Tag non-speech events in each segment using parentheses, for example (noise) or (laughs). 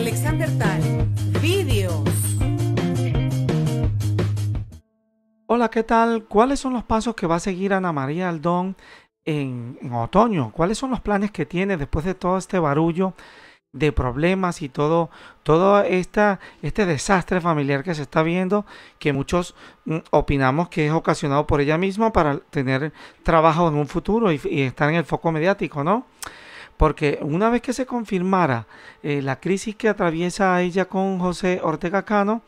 Alexander Tal. Vídeos. Hola, ¿qué tal? ¿Cuáles son los pasos que va a seguir Ana María Aldón en, otoño? ¿Cuáles son los planes que tiene después de todo este barullo de problemas y todo, todo esta, este desastre familiar que se está viendo, que muchos mm, opinamos que es ocasionado por ella misma para tener trabajo en un futuro y estar en el foco mediático, ¿no? porque una vez que se confirmara eh, la crisis que atraviesa ella con José Ortega Cano,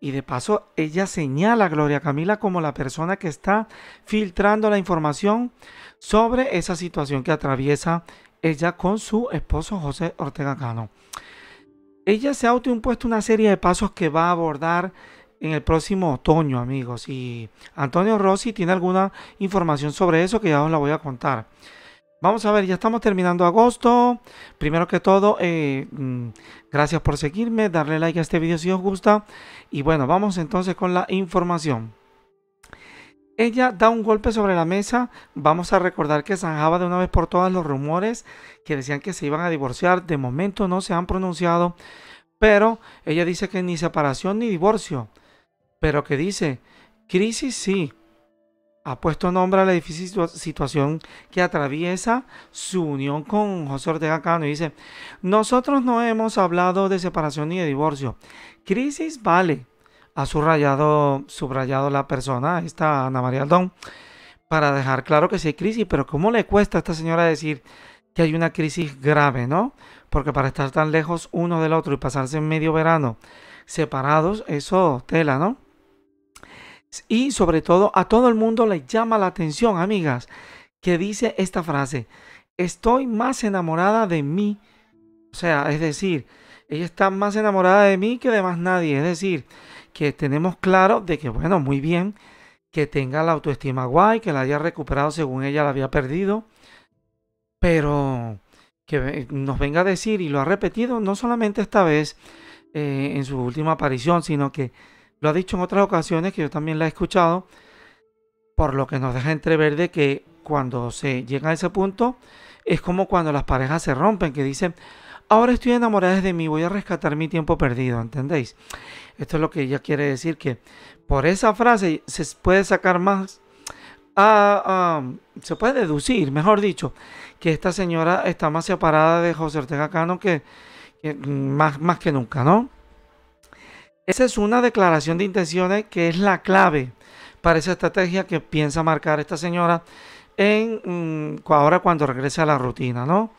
y de paso ella señala a Gloria Camila como la persona que está filtrando la información sobre esa situación que atraviesa ella con su esposo José Ortega Cano. Ella se ha autoimpuesto una serie de pasos que va a abordar en el próximo otoño, amigos. Y Antonio Rossi tiene alguna información sobre eso que ya os la voy a contar. Vamos a ver, ya estamos terminando agosto. Primero que todo, eh, mm, gracias por seguirme, darle like a este video si os gusta. Y bueno, vamos entonces con la información. Ella da un golpe sobre la mesa. Vamos a recordar que zanjaba de una vez por todas los rumores que decían que se iban a divorciar. De momento no se han pronunciado, pero ella dice que ni separación ni divorcio. Pero que dice, crisis sí, ha puesto nombre a la difícil situación que atraviesa su unión con José Ortega Cano y dice, nosotros no hemos hablado de separación ni de divorcio. Crisis vale, ha subrayado, subrayado la persona, está Ana María Aldón, para dejar claro que sí hay crisis, pero ¿cómo le cuesta a esta señora decir que hay una crisis grave, no? Porque para estar tan lejos uno del otro y pasarse en medio verano separados, eso tela, ¿no? Y sobre todo a todo el mundo le llama la atención, amigas, que dice esta frase, estoy más enamorada de mí. O sea, es decir, ella está más enamorada de mí que de más nadie. Es decir, que tenemos claro de que, bueno, muy bien, que tenga la autoestima guay, que la haya recuperado según ella la había perdido, pero que nos venga a decir, y lo ha repetido no solamente esta vez eh, en su última aparición, sino que lo ha dicho en otras ocasiones que yo también la he escuchado, por lo que nos deja entrever de que cuando se llega a ese punto es como cuando las parejas se rompen, que dicen, ahora estoy enamorada de mí, voy a rescatar mi tiempo perdido, ¿entendéis? Esto es lo que ella quiere decir, que por esa frase se puede sacar más, a, se puede deducir, mejor dicho, que esta señora está más separada de José Ortega Cano que, que más que nunca, ¿no? Esa es una declaración de intenciones que es la clave para esa estrategia que piensa marcar esta señora en mm, ahora cuando regrese a la rutina, ¿no?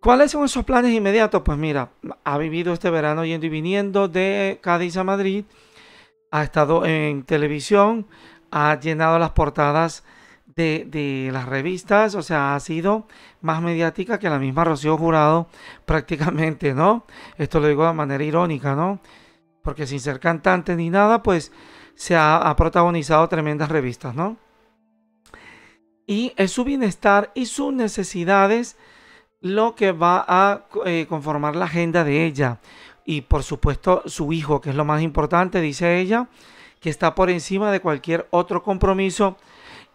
¿Cuáles son esos planes inmediatos? Pues mira, ha vivido este verano yendo y viniendo de Cádiz a Madrid, ha estado en televisión, ha llenado las portadas de, las revistas, o sea, ha sido más mediática que la misma Rocío Jurado (laughs) prácticamente, ¿no? Esto lo digo de manera irónica, ¿no? Porque sin ser cantante ni nada, pues se ha, protagonizado tremendas revistas, ¿no? Y es su bienestar y sus necesidades lo que va a eh, conformar la agenda de ella. Y por supuesto su hijo, que es lo más importante, dice ella, que está por encima de cualquier otro compromiso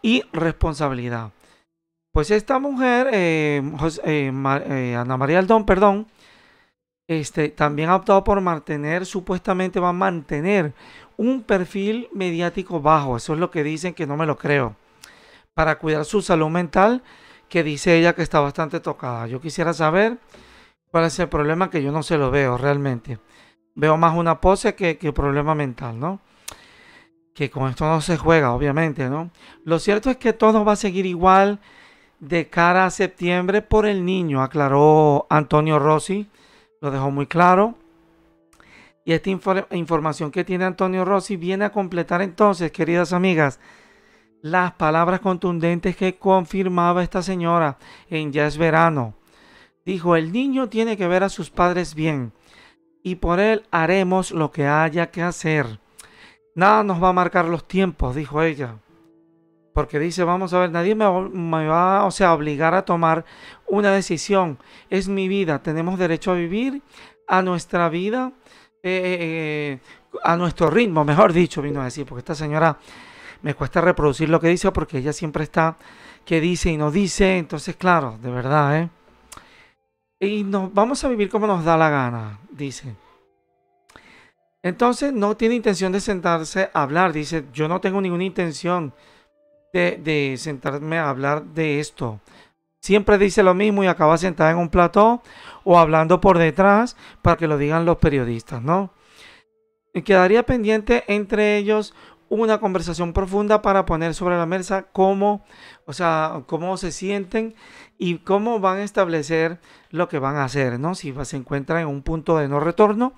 y responsabilidad. Pues esta mujer, eh, eh, eh, Ana María Aldón, perdón, este, también ha optado por mantener, supuestamente va a mantener un perfil mediático bajo, eso es lo que dicen que no me lo creo, para cuidar su salud mental, que dice ella que está bastante tocada. Yo quisiera saber cuál es el problema que yo no se lo veo realmente. Veo más una pose que, que problema mental, ¿no? que con esto no se juega, obviamente, ¿no? Lo cierto es que todo va a seguir igual de cara a septiembre por el niño, aclaró Antonio Rossi, lo dejó muy claro. Y esta información que tiene Antonio Rossi viene a completar entonces, queridas amigas, las palabras contundentes que confirmaba esta señora en Ya es verano. Dijo, el niño tiene que ver a sus padres bien y por él haremos lo que haya que hacer. Nada nos va a marcar los tiempos, dijo ella. Porque dice, vamos a ver, nadie me, va o sea, a obligar a tomar una decisión. Es mi vida, tenemos derecho a vivir a nuestra vida, eh, eh, eh, a nuestro ritmo, mejor dicho, vino a decir, porque esta señora me cuesta reproducir lo que dice porque ella siempre está que dice y no dice. Entonces, claro, de verdad, ¿eh? Y nos, vamos a vivir como nos da la gana, dice. Entonces no tiene intención de sentarse a hablar. Dice, yo no tengo ninguna intención de, sentarme a hablar de esto. Siempre dice lo mismo y acaba sentada en un plató o hablando por detrás para que lo digan los periodistas, ¿no? Y quedaría pendiente entre ellos una conversación profunda para poner sobre la mesa cómo, o sea, cómo se sienten y cómo van a establecer lo que van a hacer, ¿no? Si se encuentran en un punto de no retorno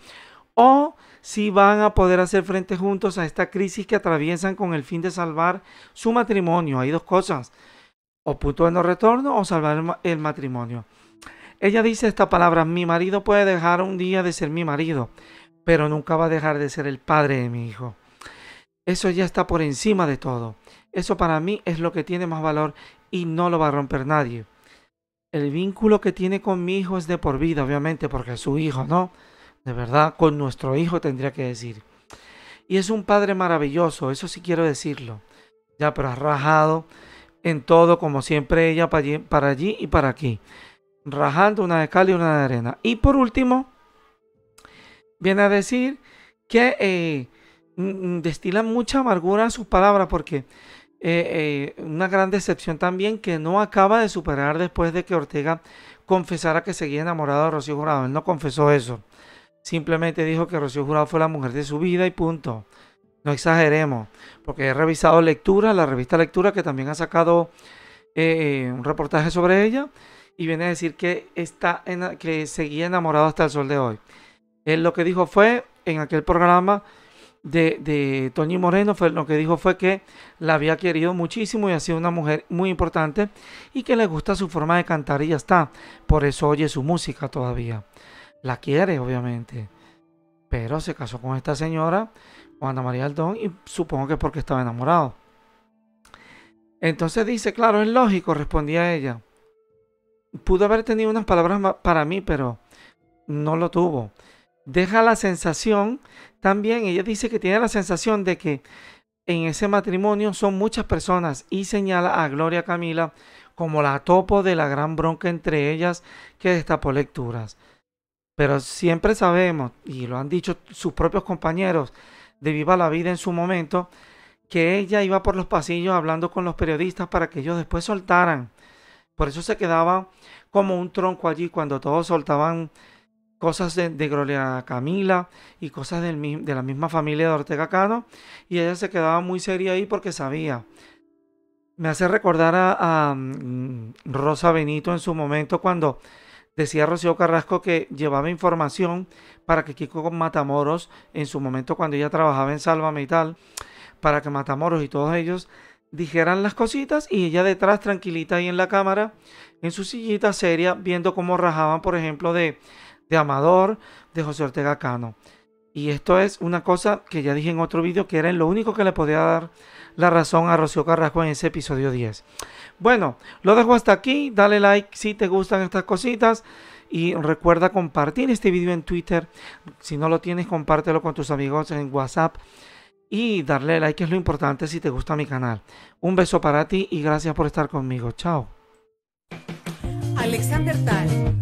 o si van a poder hacer frente juntos a esta crisis que atraviesan con el fin de salvar su matrimonio. Hay dos cosas, o puto no retorno o salvar el matrimonio. Ella dice esta palabra, mi marido puede dejar un día de ser mi marido, pero nunca va a dejar de ser el padre de mi hijo. Eso ya está por encima de todo. Eso para mí es lo que tiene más valor y no lo va a romper nadie. El vínculo que tiene con mi hijo es de por vida, obviamente, porque es su hijo, ¿no? de verdad, con nuestro hijo tendría que decir. Y es un padre maravilloso, eso sí quiero decirlo. Ya, pero ha rajado en todo, como siempre, ella para allí, y para aquí. Rajando una de cal y una de arena. Y por último, viene a decir que eh, destila mucha amargura en sus palabras porque eh, eh, una gran decepción también que no acaba de superar después de que Ortega confesara que seguía enamorado de Rocío Jurado. Él no confesó eso simplemente dijo que Rocío Jurado fue la mujer de su vida y punto. No exageremos, porque he revisado Lectura, la revista Lectura, que también ha sacado eh, eh, un reportaje sobre ella, y viene a decir que, está en, que seguía enamorado hasta el sol de hoy. Él lo que dijo fue, en aquel programa de, de Moreno, fue, lo que dijo fue que la había querido muchísimo y ha sido una mujer muy importante y que le gusta su forma de cantar y ya está. Por eso oye su música todavía la quiere, obviamente. Pero se casó con esta señora, Juana María Aldón, y supongo que porque estaba enamorado. Entonces dice, claro, es lógico, respondía ella. Pudo haber tenido unas palabras para mí, pero no lo tuvo. Deja la sensación, también ella dice que tiene la sensación de que en ese matrimonio son muchas personas y señala a Gloria Camila como la topo de la gran bronca entre ellas que destapó lecturas. Pero siempre sabemos, y lo han dicho sus propios compañeros de Viva la Vida en su momento, que ella iba por los pasillos hablando con los periodistas para que ellos después soltaran. Por eso se quedaba como un tronco allí cuando todos soltaban cosas de, de Gloria Camila y cosas del, de la misma familia de Ortega Cano. Y ella se quedaba muy seria ahí porque sabía. Me hace recordar a mm, Rosa Benito en su momento cuando Decía Rocío Carrasco que llevaba información para que Kiko Matamoros, en su momento cuando ella trabajaba en Sálvame y tal, para que Matamoros y todos ellos dijeran las cositas y ella detrás tranquilita ahí en la cámara, en su sillita seria, viendo cómo rajaban, por ejemplo, de, de Amador, de José Ortega Cano. Y esto es una cosa que ya dije en otro video, que era lo único que le podía dar la razón a Rocío Carrasco en ese episodio 10. Bueno, lo dejo hasta aquí. Dale like si te gustan estas cositas. Y recuerda compartir este video en Twitter. Si no lo tienes, compártelo con tus amigos en WhatsApp. Y darle like es lo importante si te gusta mi canal. Un beso para ti y gracias por estar conmigo. Chao. Alexander Tal